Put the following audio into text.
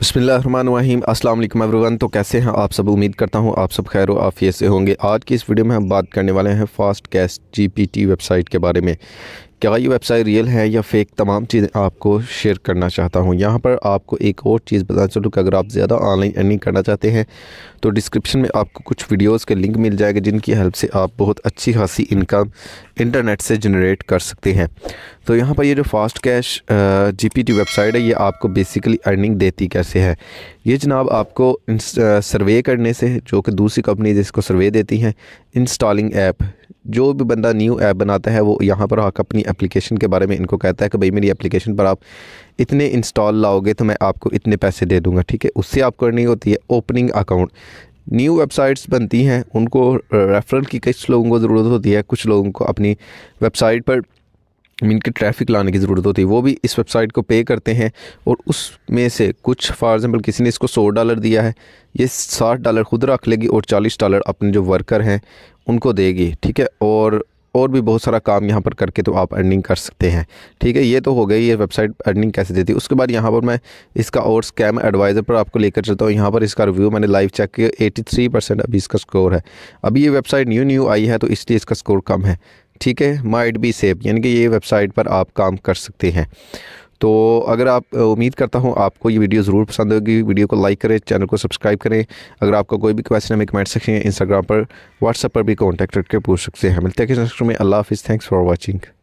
बसमिलीम अस्सलाम एवरीवन तो कैसे हैं आप सब उम्मीद करता हूं आप सब खैर आफिय से होंगे आज की इस वीडियो में हम बात करने वाले हैं फास्ट कैश टी वेबसाइट के बारे में क्या ये वेबसाइट रियल है या फेक तमाम चीज़ें आपको शेयर करना चाहता हूँ यहाँ पर आपको एक और चीज़ बताना चलूँ कि अगर आप ज़्यादा ऑनलाइन अर्निंग करना चाहते हैं तो डिस्क्रिप्शन में आपको कुछ वीडियोज़ के लिंक मिल जाएंगे जिनकी हेल्प से आप बहुत अच्छी खासी इनकम इंटरनेट से जनरेट कर सकते हैं तो यहाँ पर ये जो फास्ट कैश जीपीटी वेबसाइट है ये आपको बेसिकली अर्निंग देती कैसे है ये जनाब आपको सर्वे करने से जो कि दूसरी कंपनी इसको सर्वे देती हैं इंस्टॉलिंग ऐप जो भी बंदा न्यू ऐप बनाता है वो यहाँ पर आकर अपनी एप्लीकेशन के बारे में इनको कहता है कि भाई मेरी एप्लीकेशन पर आप इतने इंस्टॉल लाओगे तो मैं आपको इतने पैसे दे दूँगा ठीक है उससे आपको अर्निंग होती है ओपनिंग अकाउंट न्यू वेबसाइट्स बनती हैं उनको रेफरल की कुछ लोगों को ज़रूरत होती है कुछ लोगों को अपनी वेबसाइट पर मीन की ट्रैफिक लाने की ज़रूरत होती है वो भी इस वेबसाइट को पे करते हैं और उसमें से कुछ फॉर एग्ज़ाम्पल किसी ने इसको सौ डॉलर दिया है ये साठ डॉलर खुद रख लेगी और चालीस डॉलर अपने जो वर्कर हैं उनको देगी ठीक है और और भी बहुत सारा काम यहाँ पर करके तो आप अर्निंग कर सकते हैं ठीक है ये तो हो गई ये वेबसाइट अर्निंग कैसे देती है उसके बाद यहाँ पर मैं इसका और स्कैम एडवाइज़र पर आपको लेकर चलता हूँ यहाँ पर इसका रिव्यू मैंने लाइव चेक किया एटी थ्री परसेंट अभी इसका स्कोर है अभी ये वेबसाइट न्यू न्यू आई है तो इसलिए इसका स्कोर कम है ठीक है माइट बी सेफ यानी कि ये वेबसाइट पर आप काम कर सकते हैं तो अगर आप उम्मीद करता हूँ आपको ये वीडियो ज़रूर पसंद होगी वीडियो को लाइक करें चैनल को सब्सक्राइब करें अगर आपका कोई भी क्वेश्चन हमें कमेंट सकें इंस्टाग्राम पर व्हाट्सएप पर भी कॉन्टैक्ट करके पूछ सकते हैं मिलते हैं कि में अल्लाह हाफिज़ थैंक्स फॉर वॉचिंग